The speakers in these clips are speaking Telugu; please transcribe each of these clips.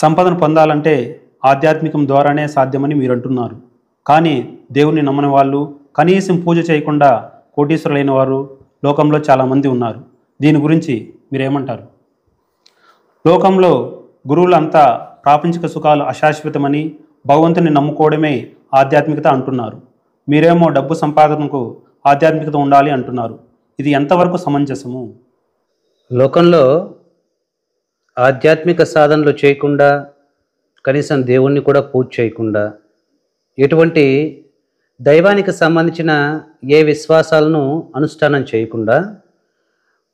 సంపదను పొందాలంటే ఆధ్యాత్మికం ద్వారానే సాధ్యమని మీరు అంటున్నారు కానీ దేవుణ్ణి నమ్మని వాళ్ళు కనీసం పూజ చేయకుండా కోటీశ్వరులైన వారు లోకంలో చాలామంది ఉన్నారు దీని గురించి మీరేమంటారు లోకంలో గురువులంతా ప్రాపంచిక సుఖాలు అశాశ్వతమని భగవంతుని నమ్ముకోవడమే ఆధ్యాత్మికత అంటున్నారు మీరేమో డబ్బు సంపాదనకు ఆధ్యాత్మికత ఉండాలి అంటున్నారు ఇది ఎంతవరకు సమంజసము లోకంలో ఆధ్యాత్మిక సాధనలు చేయకుండా కనీసం దేవుణ్ణి కూడా పూజ చేయకుండా ఎటువంటి దైవానికి సంబంధించిన ఏ విశ్వాసాలను అనుష్ఠానం చేయకుండా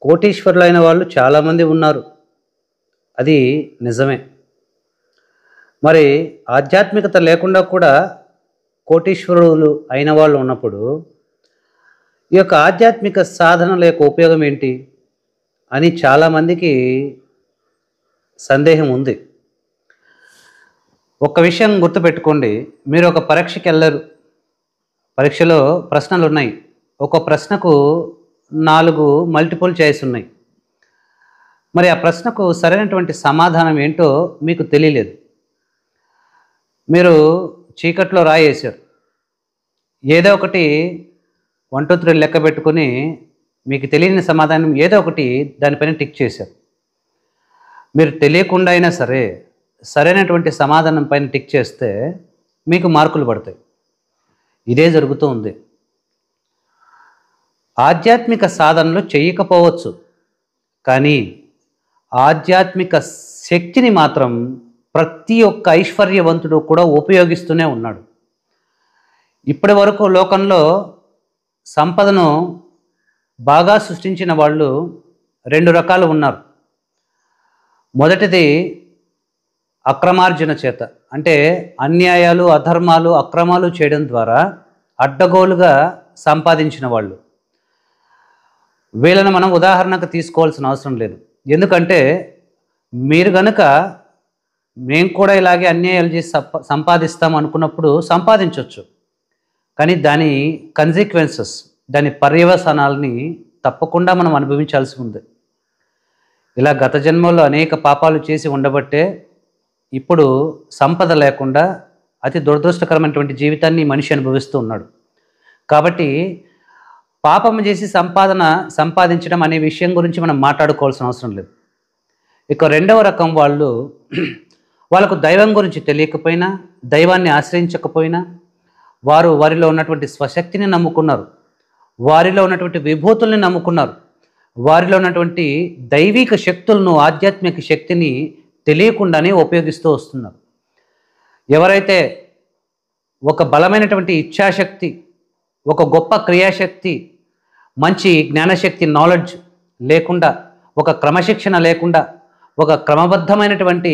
కోటీశ్వరులైన వాళ్ళు చాలామంది ఉన్నారు అది నిజమే మరి ఆధ్యాత్మికత లేకుండా కూడా కోటీశ్వరులు అయిన వాళ్ళు ఉన్నప్పుడు ఈ యొక్క ఆధ్యాత్మిక సాధనల యొక్క ఉపయోగం ఏంటి అని చాలామందికి సందేహం ఉంది ఒక విషయం గుర్తుపెట్టుకోండి మీరు ఒక పరీక్షకి వెళ్ళరు పరీక్షలో ప్రశ్నలు ఉన్నాయి ఒక ప్రశ్నకు నాలుగు మల్టిపుల్ చాయిస్ ఉన్నాయి మరి ఆ ప్రశ్నకు సరైనటువంటి సమాధానం ఏంటో మీకు తెలియలేదు మీరు చీకట్లో రాయేశారు ఏదో ఒకటి వన్ టూ త్రీ లెక్క పెట్టుకుని మీకు తెలియని సమాధానం ఏదో ఒకటి దానిపైన టిక్ చేశారు మీరు తెలియకుండా అయినా సరే సరైనటువంటి సమాధానం పైన టిక్ చేస్తే మీకు మార్కులు పడతాయి ఇదే జరుగుతూ ఉంది ఆధ్యాత్మిక సాధనలు చేయకపోవచ్చు కానీ ఆధ్యాత్మిక శక్తిని మాత్రం ప్రతి ఒక్క ఐశ్వర్యవంతుడు కూడా ఉపయోగిస్తూనే ఉన్నాడు ఇప్పటి వరకు లోకంలో సంపదను బాగా సృష్టించిన వాళ్ళు రెండు రకాలు ఉన్నారు మొదటిది అక్రమార్జన చేత అంటే అన్యాయాలు అధర్మాలు అక్రమాలు చేయడం ద్వారా అడ్డగోలుగా సంపాదించిన వాళ్ళు వీళ్ళని మనం ఉదాహరణకు తీసుకోవాల్సిన అవసరం లేదు ఎందుకంటే మీరు గనుక మేము కూడా ఇలాగే అన్యాయాలు చేసి సంపాదిస్తాం అనుకున్నప్పుడు సంపాదించవచ్చు కానీ దాని కన్సిక్వెన్సెస్ దాని పర్యవసానాలని తప్పకుండా మనం అనుభవించాల్సి ఉంది ఇలా గత జన్మల్లో అనేక పాపాలు చేసి ఉండబట్టే ఇప్పుడు సంపద లేకుండా అతి దురదృష్టకరమైనటువంటి జీవితాన్ని మనిషి అనుభవిస్తూ ఉన్నాడు కాబట్టి పాపం చేసి సంపాదన సంపాదించడం అనే విషయం గురించి మనం మాట్లాడుకోవాల్సిన అవసరం లేదు ఇక రెండవ రకం వాళ్ళు వాళ్ళకు దైవం గురించి తెలియకపోయినా దైవాన్ని ఆశ్రయించకపోయినా వారు వారిలో ఉన్నటువంటి స్వశక్తిని నమ్ముకున్నారు వారిలో ఉన్నటువంటి విభూతుల్ని నమ్ముకున్నారు వారిలో ఉన్నటువంటి దైవిక శక్తులను ఆధ్యాత్మిక శక్తిని తెలియకుండానే ఉపయోగిస్తూ వస్తున్నారు ఎవరైతే ఒక బలమైనటువంటి ఇచ్ఛాశక్తి ఒక గొప్ప క్రియాశక్తి మంచి జ్ఞానశక్తి నాలెడ్జ్ లేకుండా ఒక క్రమశిక్షణ లేకుండా ఒక క్రమబద్ధమైనటువంటి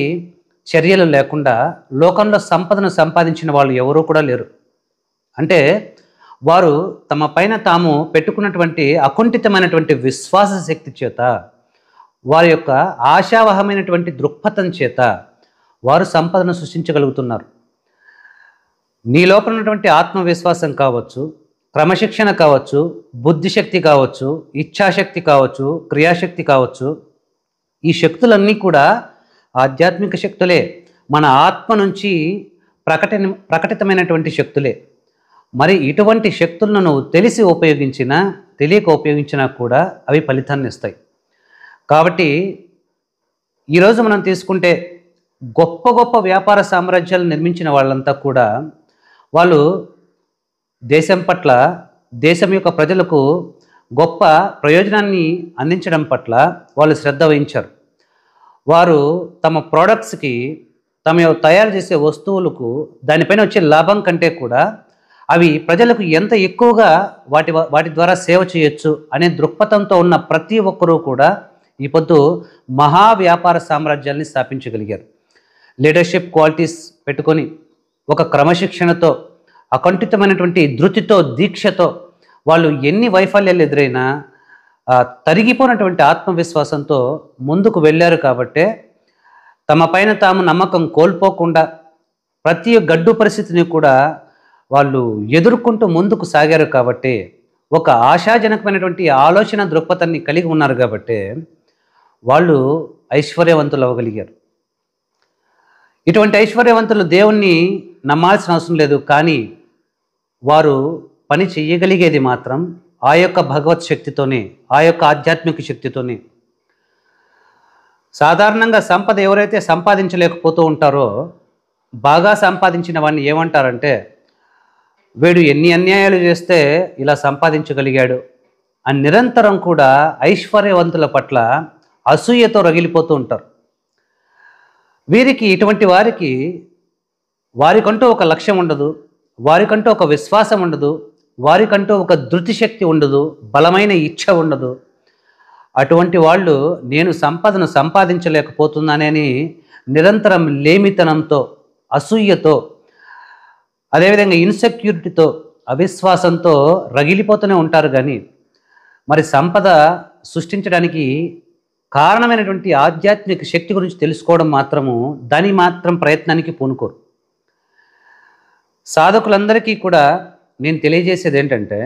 చర్యలు లేకుండా లోకంలో సంపదను సంపాదించిన వాళ్ళు ఎవరూ కూడా లేరు అంటే వారు తమ పైన తాము పెట్టుకున్నటువంటి అకుంఠితమైనటువంటి విశ్వాస శక్తి చేత వారి యొక్క ఆశావహమైనటువంటి దృక్పథం చేత వారు సంపదను సృష్టించగలుగుతున్నారు నీ లోపల ఉన్నటువంటి ఆత్మవిశ్వాసం కావచ్చు క్రమశిక్షణ కావచ్చు బుద్ధిశక్తి కావచ్చు ఇచ్ఛాశక్తి కావచ్చు క్రియాశక్తి కావచ్చు ఈ శక్తులన్నీ కూడా ఆధ్యాత్మిక శక్తులే మన ఆత్మ నుంచి ప్రకటన ప్రకటితమైనటువంటి శక్తులే మరి ఇటువంటి శక్తులను నువ్వు తెలిసి ఉపయోగించినా తెలియక ఉపయోగించినా కూడా అవి ఫలితాన్ని ఇస్తాయి కాబట్టి ఈరోజు మనం తీసుకుంటే గొప్ప గొప్ప వ్యాపార సామ్రాజ్యాలు నిర్మించిన వాళ్ళంతా కూడా వాళ్ళు దేశం పట్ల దేశం యొక్క ప్రజలకు గొప్ప ప్రయోజనాన్ని అందించడం పట్ల వాళ్ళు శ్రద్ధ వహించారు వారు తమ ప్రోడక్ట్స్కి తమ తయారు చేసే వస్తువులకు దానిపైన వచ్చే లాభం కంటే కూడా అవి ప్రజలకు ఎంత ఎక్కువగా వాటి వాటి ద్వారా సేవ చేయొచ్చు అనే దృక్పథంతో ఉన్న ప్రతి ఒక్కరూ కూడా ఈ పొద్దు మహా వ్యాపార సామ్రాజ్యాన్ని స్థాపించగలిగారు లీడర్షిప్ క్వాలిటీస్ పెట్టుకొని ఒక క్రమశిక్షణతో అకంఠితమైనటువంటి ధృతితో దీక్షతో వాళ్ళు ఎన్ని వైఫల్యాలు ఎదురైనా తరిగిపోయినటువంటి ఆత్మవిశ్వాసంతో ముందుకు వెళ్ళారు కాబట్టే తమ పైన తాము నమ్మకం కోల్పోకుండా ప్రతి గడ్డు పరిస్థితిని కూడా వాళ్ళు ఎదుర్కొంటూ ముందుకు సాగారు కాబట్టి ఒక ఆశాజనకమైనటువంటి ఆలోచన దృక్పథాన్ని కలిగి ఉన్నారు కాబట్టి వాళ్ళు ఐశ్వర్యవంతులు అవ్వగలిగారు ఇటువంటి ఐశ్వర్యవంతులు దేవుణ్ణి నమ్మాల్సిన అవసరం లేదు కానీ వారు పని చేయగలిగేది మాత్రం ఆ యొక్క భగవత్ శక్తితోనే ఆ యొక్క ఆధ్యాత్మిక శక్తితోనే సాధారణంగా సంపద ఎవరైతే సంపాదించలేకపోతూ ఉంటారో బాగా సంపాదించిన వాడిని ఏమంటారంటే వీడు ఎన్ని అన్యాయాలు చేస్తే ఇలా సంపాదించగలిగాడు అని నిరంతరం కూడా ఐశ్వర్యవంతుల పట్ల అసూయతో రగిలిపోతూ ఉంటారు వీరికి ఇటువంటి వారికి వారికంటూ ఒక లక్ష్యం ఉండదు వారికంటూ ఒక విశ్వాసం ఉండదు వారికంటూ ఒక శక్తి ఉండదు బలమైన ఇచ్ఛ ఉండదు అటువంటి వాళ్ళు నేను సంపదను సంపాదించలేకపోతున్నానని నిరంతరం లేమితనంతో అసూయతో అదేవిధంగా ఇన్సెక్యూరిటీతో అవిశ్వాసంతో రగిలిపోతూనే ఉంటారు కానీ మరి సంపద సృష్టించడానికి కారణమైనటువంటి ఆధ్యాత్మిక శక్తి గురించి తెలుసుకోవడం మాత్రము దాని మాత్రం ప్రయత్నానికి పూనుకోరు సాధకులందరికీ కూడా నేను తెలియజేసేది ఏంటంటే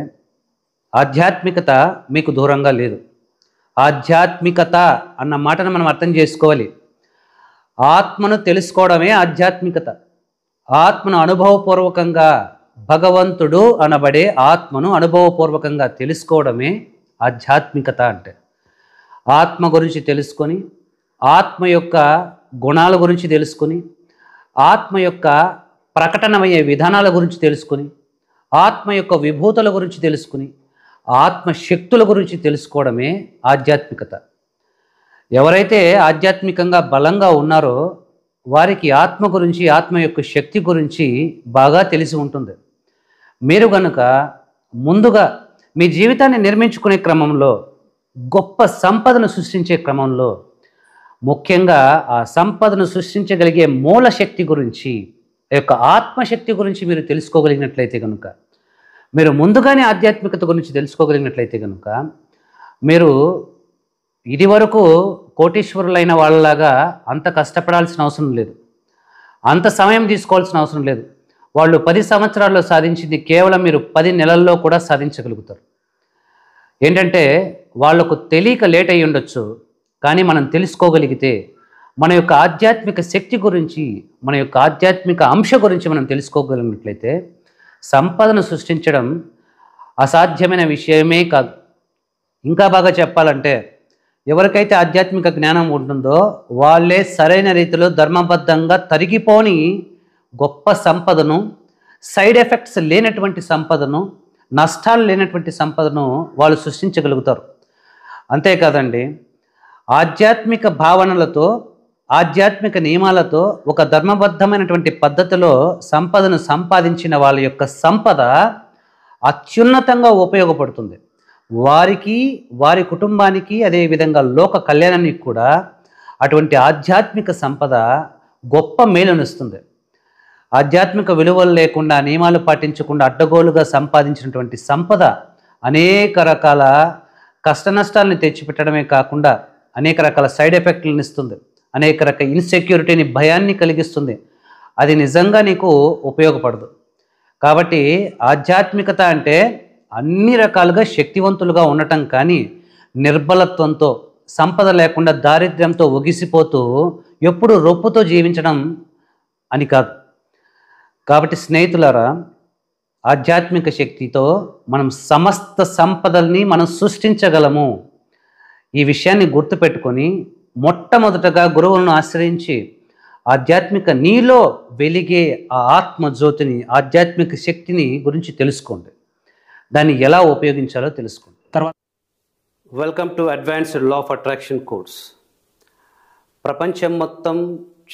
ఆధ్యాత్మికత మీకు దూరంగా లేదు ఆధ్యాత్మికత అన్న మాటను మనం అర్థం చేసుకోవాలి ఆత్మను తెలుసుకోవడమే ఆధ్యాత్మికత ఆత్మను అనుభవపూర్వకంగా భగవంతుడు అనబడే ఆత్మను అనుభవపూర్వకంగా తెలుసుకోవడమే ఆధ్యాత్మికత అంటే ఆత్మ గురించి తెలుసుకొని ఆత్మ యొక్క గుణాల గురించి తెలుసుకుని ఆత్మ యొక్క ప్రకటనమయ్యే విధానాల గురించి తెలుసుకుని ఆత్మ యొక్క విభూతుల గురించి తెలుసుకుని ఆత్మ శక్తుల గురించి తెలుసుకోవడమే ఆధ్యాత్మికత ఎవరైతే ఆధ్యాత్మికంగా బలంగా ఉన్నారో వారికి ఆత్మ గురించి ఆత్మ యొక్క శక్తి గురించి బాగా తెలిసి ఉంటుంది మీరు కనుక ముందుగా మీ జీవితాన్ని నిర్మించుకునే క్రమంలో గొప్ప సంపదను సృష్టించే క్రమంలో ముఖ్యంగా ఆ సంపదను సృష్టించగలిగే మూల శక్తి గురించి ఆ యొక్క ఆత్మశక్తి గురించి మీరు తెలుసుకోగలిగినట్లయితే కనుక మీరు ముందుగానే ఆధ్యాత్మికత గురించి తెలుసుకోగలిగినట్లయితే కనుక మీరు ఇది వరకు కోటీశ్వరులైన వాళ్ళలాగా అంత కష్టపడాల్సిన అవసరం లేదు అంత సమయం తీసుకోవాల్సిన అవసరం లేదు వాళ్ళు పది సంవత్సరాల్లో సాధించింది కేవలం మీరు పది నెలల్లో కూడా సాధించగలుగుతారు ఏంటంటే వాళ్లకు తెలియక లేట్ అయ్యి ఉండొచ్చు కానీ మనం తెలుసుకోగలిగితే మన యొక్క ఆధ్యాత్మిక శక్తి గురించి మన యొక్క ఆధ్యాత్మిక అంశ గురించి మనం తెలుసుకోగలిగినట్లయితే సంపదను సృష్టించడం అసాధ్యమైన విషయమే కాదు ఇంకా బాగా చెప్పాలంటే ఎవరికైతే ఆధ్యాత్మిక జ్ఞానం ఉంటుందో వాళ్ళే సరైన రీతిలో ధర్మబద్ధంగా తరిగిపోని గొప్ప సంపదను సైడ్ ఎఫెక్ట్స్ లేనటువంటి సంపదను నష్టాలు లేనటువంటి సంపదను వాళ్ళు సృష్టించగలుగుతారు అంతేకాదండి ఆధ్యాత్మిక భావనలతో ఆధ్యాత్మిక నియమాలతో ఒక ధర్మబద్ధమైనటువంటి పద్ధతిలో సంపదను సంపాదించిన వాళ్ళ యొక్క సంపద అత్యున్నతంగా ఉపయోగపడుతుంది వారికి వారి కుటుంబానికి అదేవిధంగా లోక కళ్యాణానికి కూడా అటువంటి ఆధ్యాత్మిక సంపద గొప్ప మేలునిస్తుంది ఆధ్యాత్మిక విలువలు లేకుండా నియమాలు పాటించకుండా అడ్డగోలుగా సంపాదించినటువంటి సంపద అనేక రకాల నష్టాలని తెచ్చిపెట్టడమే కాకుండా అనేక రకాల సైడ్ ఎఫెక్ట్లను ఇస్తుంది అనేక రకాల ఇన్సెక్యూరిటీని భయాన్ని కలిగిస్తుంది అది నిజంగా నీకు ఉపయోగపడదు కాబట్టి ఆధ్యాత్మికత అంటే అన్ని రకాలుగా శక్తివంతులుగా ఉండటం కానీ నిర్బలత్వంతో సంపద లేకుండా దారిద్ర్యంతో ఒగిసిపోతూ ఎప్పుడు రొప్పుతో జీవించడం అని కాదు కాబట్టి స్నేహితులారా ఆధ్యాత్మిక శక్తితో మనం సమస్త సంపదల్ని మనం సృష్టించగలము ఈ విషయాన్ని గుర్తుపెట్టుకొని మొట్టమొదటగా గురువులను ఆశ్రయించి ఆధ్యాత్మిక నీలో వెలిగే ఆ ఆత్మజ్యోతిని ఆధ్యాత్మిక శక్తిని గురించి తెలుసుకోండి దాన్ని ఎలా ఉపయోగించాలో తెలుసుకోండి తర్వాత welcome to advanced law of attraction course ప్రపంచం మొత్తం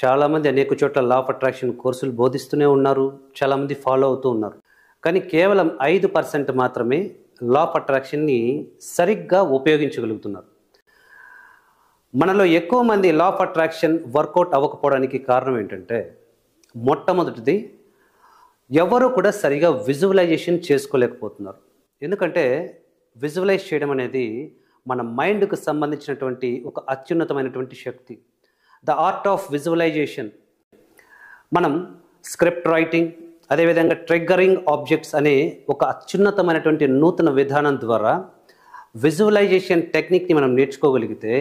చాలామంది అనేక చోట్ల లా ఆఫ్ అట్రాక్షన్ కోర్సులు బోధిస్తూనే ఉన్నారు చాలామంది ఫాలో అవుతూ ఉన్నారు కానీ కేవలం ఐదు పర్సెంట్ మాత్రమే లా ఆఫ్ అట్రాక్షన్ని సరిగ్గా ఉపయోగించగలుగుతున్నారు మనలో ఎక్కువ మంది లా ఆఫ్ అట్రాక్షన్ వర్కౌట్ అవ్వకపోవడానికి కారణం ఏంటంటే మొట్టమొదటిది ఎవరు కూడా సరిగా విజువలైజేషన్ చేసుకోలేకపోతున్నారు ఎందుకంటే విజువలైజ్ చేయడం అనేది మన మైండ్కు సంబంధించినటువంటి ఒక అత్యున్నతమైనటువంటి శక్తి ద ఆర్ట్ ఆఫ్ విజువలైజేషన్ మనం స్క్రిప్ట్ రైటింగ్ అదేవిధంగా ట్రిగ్గరింగ్ ఆబ్జెక్ట్స్ అనే ఒక అత్యున్నతమైనటువంటి నూతన విధానం ద్వారా విజువలైజేషన్ టెక్నిక్ని మనం నేర్చుకోగలిగితే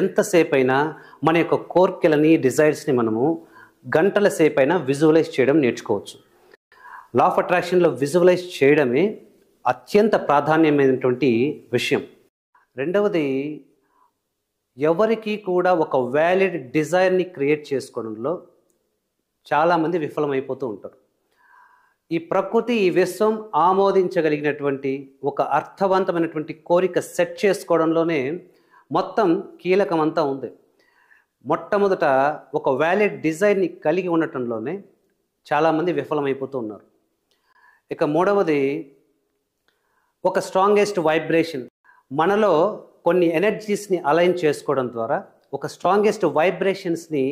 ఎంతసేపు అయినా మన యొక్క కోర్కెలని డిజైర్స్ని మనము గంటల సేపు అయినా విజువలైజ్ చేయడం నేర్చుకోవచ్చు లా ఆఫ్ అట్రాక్షన్లో విజువలైజ్ చేయడమే అత్యంత ప్రాధాన్యమైనటువంటి విషయం రెండవది ఎవరికి కూడా ఒక వ్యాలిడ్ డిజైర్ని క్రియేట్ చేసుకోవడంలో చాలామంది విఫలమైపోతూ ఉంటారు ఈ ప్రకృతి ఈ విశ్వం ఆమోదించగలిగినటువంటి ఒక అర్థవంతమైనటువంటి కోరిక సెట్ చేసుకోవడంలోనే మొత్తం కీలకమంతా ఉంది మొట్టమొదట ఒక వ్యాలిడ్ డిజైన్ని కలిగి ఉండటంలోనే చాలామంది విఫలమైపోతూ ఉన్నారు ఇక మూడవది ఒక స్ట్రాంగెస్ట్ వైబ్రేషన్ మనలో కొన్ని ఎనర్జీస్ని అలైన్ చేసుకోవడం ద్వారా ఒక స్ట్రాంగెస్ట్ వైబ్రేషన్స్ని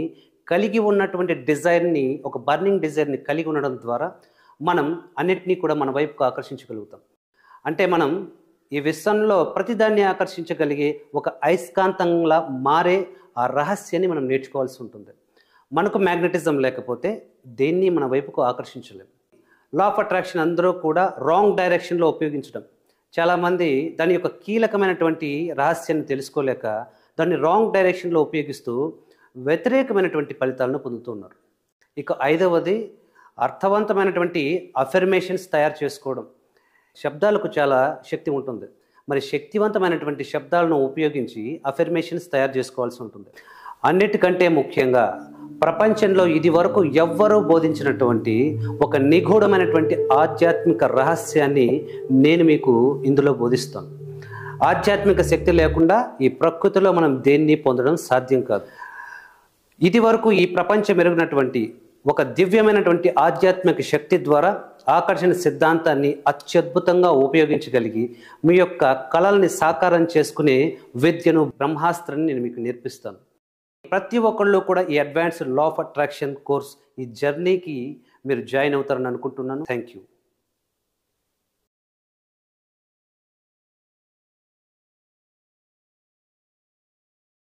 కలిగి ఉన్నటువంటి డిజైర్ని ఒక బర్నింగ్ డిజైర్ని కలిగి ఉండడం ద్వారా మనం అన్నిటినీ కూడా మన వైపుకు ఆకర్షించగలుగుతాం అంటే మనం ఈ విశ్వంలో ప్రతిదాన్ని ఆకర్షించగలిగే ఒక అయస్కాంతంలా మారే ఆ రహస్యాన్ని మనం నేర్చుకోవాల్సి ఉంటుంది మనకు మ్యాగ్నెటిజం లేకపోతే దేన్ని మన వైపుకు ఆకర్షించలేము లా ఆఫ్ అట్రాక్షన్ అందరూ కూడా రాంగ్ డైరెక్షన్లో ఉపయోగించడం చాలామంది దాని యొక్క కీలకమైనటువంటి రహస్యాన్ని తెలుసుకోలేక దాన్ని రాంగ్ డైరెక్షన్లో ఉపయోగిస్తూ వ్యతిరేకమైనటువంటి ఫలితాలను పొందుతున్నారు ఇక ఐదవది అర్థవంతమైనటువంటి అఫర్మేషన్స్ తయారు చేసుకోవడం శబ్దాలకు చాలా శక్తి ఉంటుంది మరి శక్తివంతమైనటువంటి శబ్దాలను ఉపయోగించి అఫర్మేషన్స్ తయారు చేసుకోవాల్సి ఉంటుంది అన్నిటికంటే ముఖ్యంగా ప్రపంచంలో ఇది వరకు ఎవ్వరూ బోధించినటువంటి ఒక నిగూఢమైనటువంటి ఆధ్యాత్మిక రహస్యాన్ని నేను మీకు ఇందులో బోధిస్తాను ఆధ్యాత్మిక శక్తి లేకుండా ఈ ప్రకృతిలో మనం దేన్ని పొందడం సాధ్యం కాదు ఇది వరకు ఈ ప్రపంచం ఎరుగినటువంటి ఒక దివ్యమైనటువంటి ఆధ్యాత్మిక శక్తి ద్వారా ఆకర్షణ సిద్ధాంతాన్ని అత్యద్భుతంగా ఉపయోగించగలిగి మీ యొక్క కళల్ని సాకారం చేసుకునే విద్యను బ్రహ్మాస్త్రాన్ని నేను మీకు నేర్పిస్తాను ప్రతి ఒక్కళ్ళు కూడా ఈ advanced law of attraction course ఈ జర్నీకి మీరు జాయిన్ అవుతారని అనుకుంటున్నాను థ్యాంక్ యూ